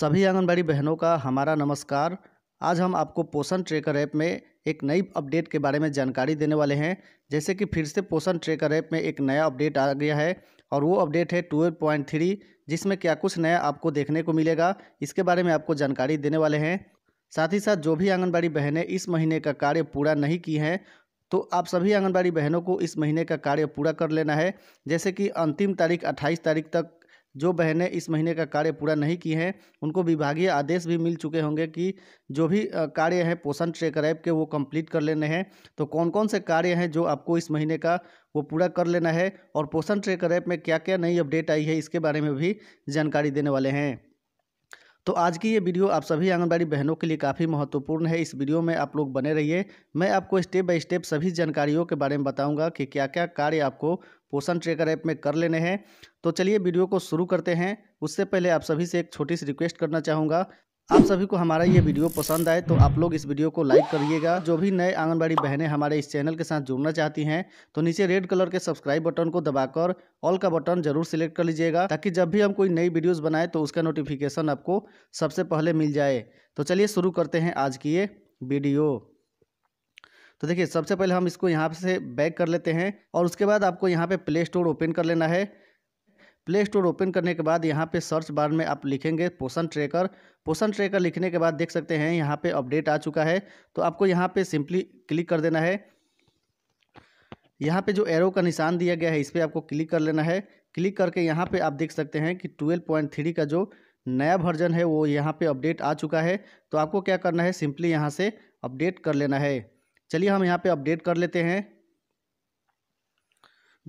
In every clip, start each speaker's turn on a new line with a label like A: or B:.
A: सभी आंगनबाड़ी बहनों का हमारा नमस्कार आज हम आपको पोषण ट्रेकर ऐप में एक नई अपडेट के बारे में जानकारी देने वाले हैं जैसे कि फिर से पोषण ट्रेकर ऐप में एक नया अपडेट आ गया है और वो अपडेट है ट्वेल्व पॉइंट थ्री जिसमें क्या कुछ नया आपको देखने को मिलेगा इसके बारे में आपको जानकारी देने वाले हैं साथ ही साथ जो भी आंगनबाड़ी बहनें इस महीने का कार्य पूरा नहीं की हैं तो आप सभी आंगनबाड़ी बहनों को इस महीने का कार्य पूरा कर लेना है जैसे कि अंतिम तारीख 28 तारीख तक जो बहनें इस महीने का कार्य पूरा नहीं की हैं उनको विभागीय आदेश भी मिल चुके होंगे कि जो भी कार्य हैं पोषण ट्रेकर ऐप के वो कंप्लीट कर लेने हैं तो कौन कौन से कार्य हैं जो आपको इस महीने का वो पूरा कर लेना है और पोषण ट्रेकर ऐप में क्या क्या नई अपडेट आई है इसके बारे में भी जानकारी देने वाले हैं तो आज की ये वीडियो आप सभी आंगनबाड़ी बहनों के लिए काफ़ी महत्वपूर्ण है इस वीडियो में आप लोग बने रहिए मैं आपको स्टेप बाय स्टेप सभी जानकारियों के बारे में बताऊंगा कि क्या क्या कार्य आपको पोषण ट्रेकर ऐप में कर लेने हैं तो चलिए वीडियो को शुरू करते हैं उससे पहले आप सभी से एक छोटी सी रिक्वेस्ट करना चाहूँगा आप सभी को हमारा ये वीडियो पसंद आए तो आप लोग इस वीडियो को लाइक करिएगा जो भी नए आंगनबाड़ी बहनें हमारे इस चैनल के साथ जुड़ना चाहती हैं तो नीचे रेड कलर के सब्सक्राइब बटन को दबाकर ऑल का बटन जरूर सिलेक्ट कर लीजिएगा ताकि जब भी हम कोई नई वीडियोस बनाए तो उसका नोटिफिकेशन आपको सबसे पहले मिल जाए तो चलिए शुरू करते हैं आज की ये वीडियो तो देखिए सबसे पहले हम इसको यहाँ से बैक कर लेते हैं और उसके बाद आपको यहाँ पर प्ले स्टोर ओपन कर लेना है प्ले स्टोर ओपन करने के बाद यहाँ पे सर्च बार में आप लिखेंगे पोषण ट्रेकर पोषण ट्रेकर लिखने के बाद देख सकते हैं यहाँ पे अपडेट आ चुका है तो आपको यहाँ पे सिंपली क्लिक कर देना है यहाँ पे जो एरो का निशान दिया गया है इस पर आपको क्लिक कर लेना है क्लिक करके यहाँ पे आप देख सकते हैं कि ट्वेल्व पॉइंट थ्री का जो नया वर्जन है वो यहाँ पर अपडेट आ चुका है तो आपको क्या करना है सिंपली यहाँ से अपडेट कर लेना है चलिए हम यहाँ पर अपडेट कर लेते हैं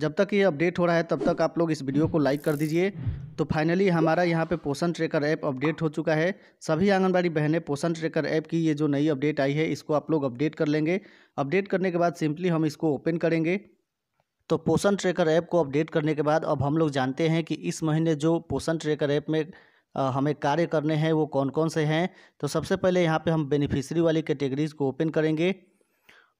A: जब तक ये अपडेट हो रहा है तब तक आप लोग इस वीडियो को लाइक कर दीजिए तो फाइनली हमारा यहाँ पे पोषण ट्रेकर ऐप अपडेट हो चुका है सभी आंगनबाड़ी बहनें पोषण ट्रेकर ऐप की ये जो नई अपडेट आई है इसको आप लोग अपडेट कर लेंगे अपडेट करने के बाद सिंपली हम इसको ओपन करेंगे तो पोषण ट्रेकर ऐप को अपडेट करने के बाद अब हम लोग जानते हैं कि इस महीने जो पोषण ट्रेकर ऐप में हमें कार्य करने हैं वो कौन कौन से हैं तो सबसे पहले यहाँ पर हम बेनिफिशरी वाली कैटेगरीज़ को ओपन करेंगे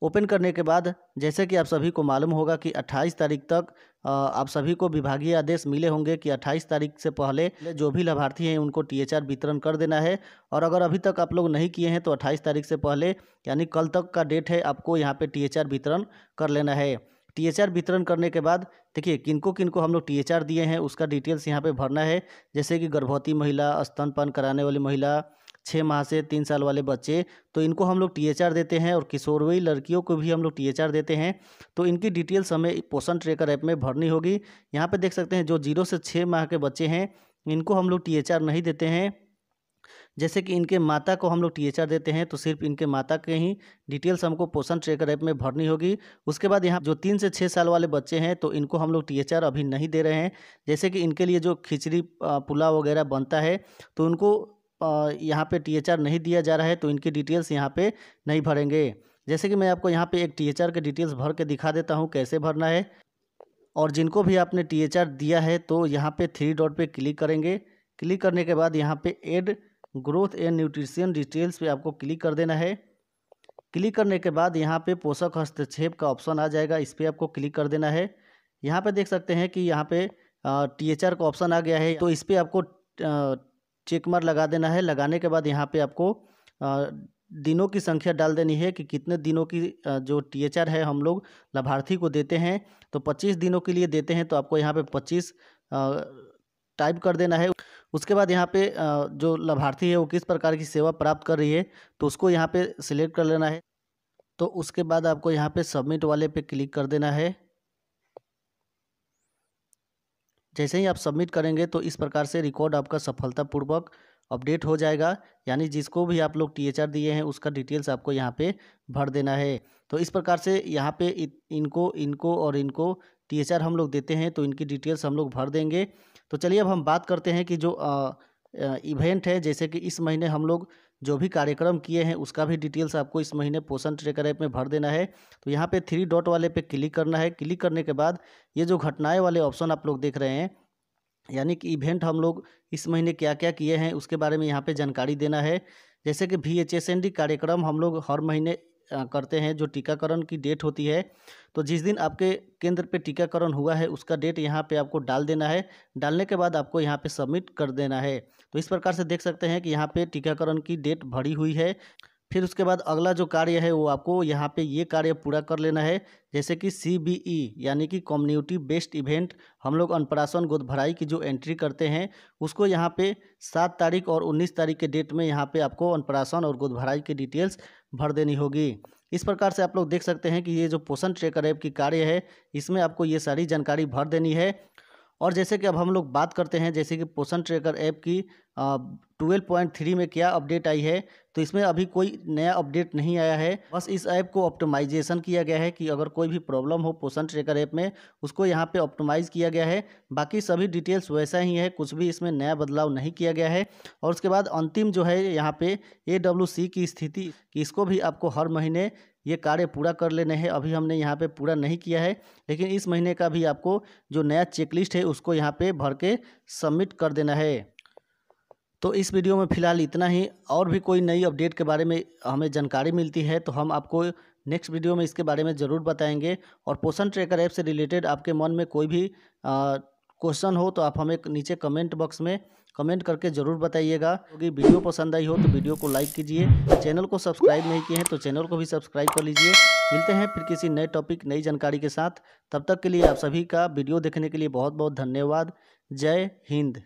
A: ओपन करने के बाद जैसे कि आप सभी को मालूम होगा कि 28 तारीख तक आप सभी को विभागीय आदेश मिले होंगे कि 28 तारीख से पहले जो भी लाभार्थी हैं उनको टी वितरण कर देना है और अगर अभी तक आप लोग नहीं किए हैं तो 28 तारीख से पहले यानी कल तक का डेट है आपको यहाँ पे टी वितरण कर लेना है टी वितरण करने के बाद देखिए किनको किनको हम लोग टी दिए हैं उसका डिटेल्स यहाँ पर भरना है जैसे कि गर्भवती महिला स्तनपान कराने वाली महिला छः माह से तीन साल वाले बच्चे तो इनको हम लोग टी देते हैं और किशोरवयी लड़कियों को भी हम लोग टी देते हैं तो इनकी डिटेल्स हमें पोषण ट्रेकर ऐप में भरनी होगी यहाँ पर देख सकते हैं जो जीरो से छः माह के बच्चे हैं इनको हम लोग टी नहीं देते हैं जैसे कि इनके माता को हम लोग टी देते हैं तो सिर्फ इनके माता के ही डिटेल्स हमको पोषण ट्रेकर ऐप में भरनी होगी उसके बाद यहाँ जो तीन से छः साल वाले बच्चे हैं तो इनको हम लोग टी अभी नहीं दे रहे हैं जैसे कि इनके लिए जो खिचड़ी पुलाव वगैरह बनता है तो उनको यहाँ पे टी नहीं दिया जा रहा है तो इनकी डिटेल्स यहाँ पे नहीं भरेंगे जैसे कि मैं आपको यहाँ पे एक टी के डिटेल्स भर के दिखा देता हूँ कैसे भरना है और जिनको भी आपने टी दिया है तो यहाँ पे थ्री डॉट पे क्लिक करेंगे क्लिक करने के बाद यहाँ पे add growth and nutrition details पे आपको क्लिक कर देना है क्लिक करने के बाद यहाँ पे पोषक हस्तक्षेप का ऑप्शन आ जाएगा इस पर आपको क्लिक कर देना है यहाँ पर देख सकते हैं कि यहाँ पर टी का ऑप्शन आ गया है तो इस पर आपको चेक मार लगा देना है लगाने के बाद यहाँ पे आपको दिनों की संख्या डाल देनी है कि कितने दिनों की जो टी है हम लोग लाभार्थी को देते हैं तो पच्चीस दिनों के लिए देते हैं तो आपको यहाँ पे पच्चीस टाइप कर देना है उसके बाद यहाँ पे जो लाभार्थी है वो किस प्रकार की सेवा प्राप्त कर रही है तो उसको यहाँ पे सिलेक्ट कर लेना है तो उसके बाद आपको यहाँ पे सबमिट वाले पे क्लिक कर देना है जैसे ही आप सबमिट करेंगे तो इस प्रकार से रिकॉर्ड आपका सफलतापूर्वक अपडेट हो जाएगा यानी जिसको भी आप लोग टी दिए हैं उसका डिटेल्स आपको यहाँ पे भर देना है तो इस प्रकार से यहाँ पे इनको इनको और इनको टी हम लोग देते हैं तो इनकी डिटेल्स हम लोग भर देंगे तो चलिए अब हम बात करते हैं कि जो इवेंट है जैसे कि इस महीने हम लोग जो भी कार्यक्रम किए हैं उसका भी डिटेल्स आपको इस महीने पोषण ट्रेकर ऐप में भर देना है तो यहाँ पे थ्री डॉट वाले पे क्लिक करना है क्लिक करने के बाद ये जो घटनाएं वाले ऑप्शन आप लोग देख रहे हैं यानी कि इवेंट हम लोग इस महीने क्या क्या किए हैं उसके बारे में यहाँ पर जानकारी देना है जैसे कि वी एच कार्यक्रम हम लोग हर महीने करते हैं जो टीकाकरण की डेट होती है तो जिस दिन आपके केंद्र पे टीकाकरण हुआ है उसका डेट यहाँ पे आपको डाल देना है डालने के बाद आपको यहाँ पे सबमिट कर देना है तो इस प्रकार से देख सकते हैं कि यहाँ पे टीकाकरण की डेट भरी हुई है फिर उसके बाद अगला जो कार्य है वो आपको यहाँ पे ये कार्य पूरा कर लेना है जैसे कि सी बी ई यानी कि कम्युनिटी बेस्ड इवेंट हम लोग अनपरासन गोद भराई की जो एंट्री करते हैं उसको यहाँ पे सात तारीख और उन्नीस तारीख के डेट में यहाँ पे आपको अनप्रासन और गोद भराई की डिटेल्स भर देनी होगी इस प्रकार से आप लोग देख सकते हैं कि ये जो पोषण ट्रेकर ऐप की कार्य है इसमें आपको ये सारी जानकारी भर देनी है और जैसे कि अब हम लोग बात करते हैं जैसे कि पोषण ट्रेकर ऐप की ट्वेल्व पॉइंट थ्री में क्या अपडेट आई है तो इसमें अभी कोई नया अपडेट नहीं आया है बस इस ऐप को ऑप्टिमाइजेशन किया गया है कि अगर कोई भी प्रॉब्लम हो पोषण ट्रेकर ऐप में उसको यहाँ पे ऑप्टिमाइज़ किया गया है बाकी सभी डिटेल्स वैसा ही है कुछ भी इसमें नया बदलाव नहीं किया गया है और उसके बाद अंतिम जो है यहाँ पर ए की स्थिति कि इसको भी आपको हर महीने ये कार्य पूरा कर लेने हैं अभी हमने यहाँ पे पूरा नहीं किया है लेकिन इस महीने का भी आपको जो नया चेकलिस्ट है उसको यहाँ पे भर के सबमिट कर देना है तो इस वीडियो में फ़िलहाल इतना ही और भी कोई नई अपडेट के बारे में हमें जानकारी मिलती है तो हम आपको नेक्स्ट वीडियो में इसके बारे में ज़रूर बताएंगे और पोषण ट्रैकर ऐप से रिलेटेड आपके मन में कोई भी आ, क्वेश्चन हो तो आप हमें नीचे कमेंट बॉक्स में कमेंट करके ज़रूर बताइएगा क्योंकि तो वीडियो पसंद आई हो तो वीडियो को लाइक कीजिए चैनल को सब्सक्राइब नहीं किए हैं तो चैनल को भी सब्सक्राइब कर लीजिए मिलते हैं फिर किसी नए टॉपिक नई जानकारी के साथ तब तक के लिए आप सभी का वीडियो देखने के लिए बहुत बहुत धन्यवाद जय हिंद